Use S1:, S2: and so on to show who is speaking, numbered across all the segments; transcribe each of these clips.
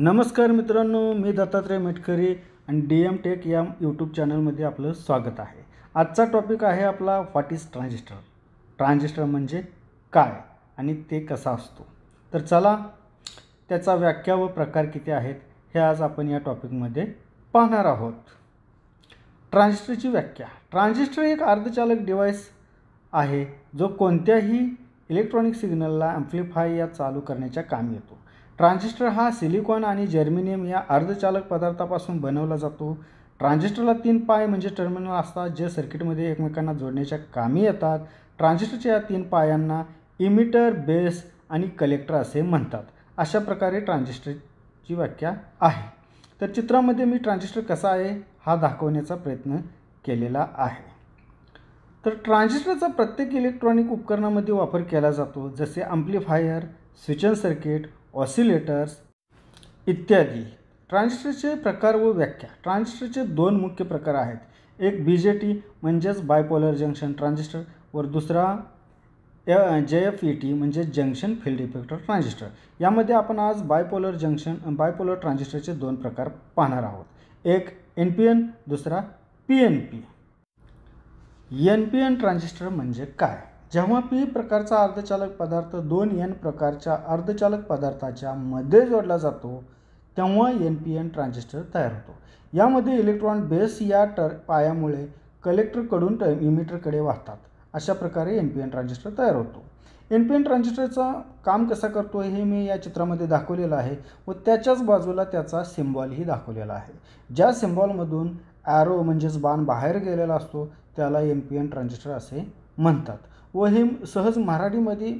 S1: नमस्कार मित्रांनो मी दत्तात्रय मेटकरी आणि डी एम टेक या यूट्यूब चॅनलमध्ये आपलं स्वागत आहे आजचा टॉपिक आहे आपला व्हॉट इज ट्रान्झिस्टर ट्रान्झिस्टर म्हणजे काय आणि ते कसा असतो तर चला त्याचा व्याख्या व प्रकार किती आहेत हे आज आपण या टॉपिकमध्ये पाहणार आहोत ट्रान्झिस्टरची व्याख्या ट्रान्झिस्टर एक अर्धचालक डिव्हाइस आहे जो कोणत्याही इलेक्ट्रॉनिक सिग्नलला ॲम्प्लिफाय या चालू करण्याच्या काम येतो ट्रान्झिस्टर हा सिलिकॉन आणि जर्मिनियम या अर्धचालक पदार्थापासून बनवला जातो ट्रान्झिस्टरला तीन पाय म्हणजे टर्मिनल असतात जे सर्किटमध्ये एकमेकांना जोडण्याच्या कामी येतात ट्रान्झिस्टरच्या या तीन पायांना इमिटर बेस आणि कलेक्टर असे म्हणतात अशा प्रकारे ट्रान्झिस्टरची व्याख्या आहे तर चित्रामध्ये मी ट्रान्झिस्टर कसा आहे हा दाखवण्याचा प्रयत्न केलेला आहे तर ट्रान्झिस्टरचा प्रत्येक इलेक्ट्रॉनिक उपकरणामध्ये वापर केला जातो जसे अम्प्लिफायर स्विचन सर्किट ऑसिलेटर्स इत्यादी ट्रान्झिस्टरचे प्रकार व व्याख्या ट्रान्झिस्टरचे दोन मुख्य प्रकार आहेत एक बी जे टी म्हणजेच बायपोलर जंक्शन ट्रान्झिस्टर वर दुसरा जे एफ ई टी म्हणजे जंक्शन फील्ड इफेक्टर ट्रान्झिस्टर यामध्ये आपण आज बायपोलर जंक्शन बायपोलर ट्रान्झिस्टरचे दोन प्रकार पाहणार आहोत एक एन पी एन दुसरा P N P N P N transistor म्हणजे काय जेव्हा पी प्रकारचा अर्धचालक पदार्थ दोन एन प्रकारच्या अर्धचालक पदार्थाच्या मध्ये जोडला जातो तेव्हा एन पी एन ट्रान्झिस्टर तयार होतो यामध्ये इलेक्ट्रॉन बेस या टर पायामुळे कलेक्टरकडून ट इमिटरकडे वाहतात अशा प्रकारे एन पी एन ट्रान्झिस्टर तयार होतो एन पी एन ट्रान्झिस्टरचा काम कसा करतो हे मी या चित्रामध्ये दाखवलेलं आहे व त्याच्याच बाजूला त्याचा सिम्बॉलही दाखवलेला आहे ज्या सिम्बॉलमधून ॲरो म्हणजेच बाण बाहेर गेलेला असतो त्याला एम पी एन ट्रान्झिस्टर असे म्हणतात व हे सहज मराठीमध्ये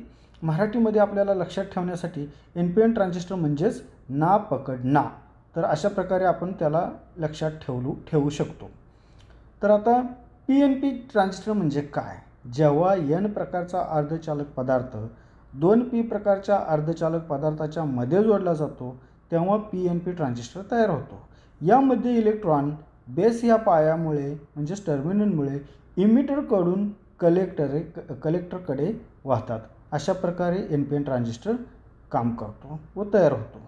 S1: मराठीमध्ये आपल्याला लक्षात ठेवण्यासाठी एन पी एन ट्रान्झिस्टर म्हणजेच ना पकड ना तर अशा प्रकारे आपण त्याला लक्षात ठेवलू ठेवू शकतो तर आता पी एन पी ट्रान्झिस्टर म्हणजे काय जेव्हा एन प्रकारचा अर्धचालक पदार्थ दोन पी प्रकारच्या अर्धचालक पदार्थाच्या मध्ये जोडला जातो तेव्हा पी एन पी ट्रान्झिस्टर तयार होतो यामध्ये इलेक्ट्रॉन बेस ह्या पायामुळे म्हणजेच टर्मिनलमुळे इमिटरकडून कलेक्टर कलेक्टरकडे वाहतात अशा प्रकारे एन पी एन ट्रान्झिस्टर काम करतो व तयार होतो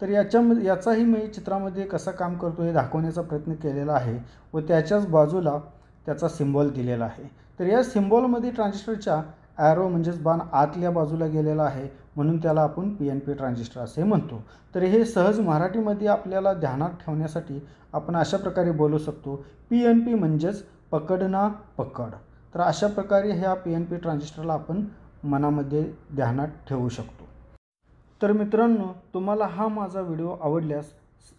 S1: तर याच्यामध्ये याचाही मी चित्रामध्ये कसा काम करतो हे दाखवण्याचा प्रयत्न केलेला आहे व त्याच्याच बाजूला त्याचा सिम्बॉल दिलेला आहे तर या सिम्बॉलमध्ये ट्रान्झिस्टरच्या ॲरो म्हणजेच बाण आतल्या बाजूला गेलेला आहे म्हणून त्याला आपण पी एन पी ट्रान्झिस्टर असे म्हणतो तर हे सहज मराठीमध्ये आपल्याला ध्यानात ठेवण्यासाठी आपण अशा प्रकारे बोलू शकतो पी एन पी म्हणजेच पकडना पकड तर अशा प्रकारे ह्या पी एन पी ट्रान्झिस्टरला आपण मनामध्ये ध्यानात ठेवू शकतो तर मित्रांनो तुम्हाला हा माझा व्हिडिओ आवडल्यास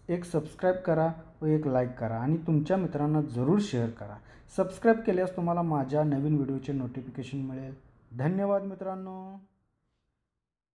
S1: एक सबस्क्राईब करा व एक लाईक करा आणि तुमच्या मित्रांना जरूर शेअर करा सबस्क्राईब केल्यास तुम्हाला माझ्या नवीन व्हिडिओचे नोटिफिकेशन मिळेल धन्यवाद मित्रांनो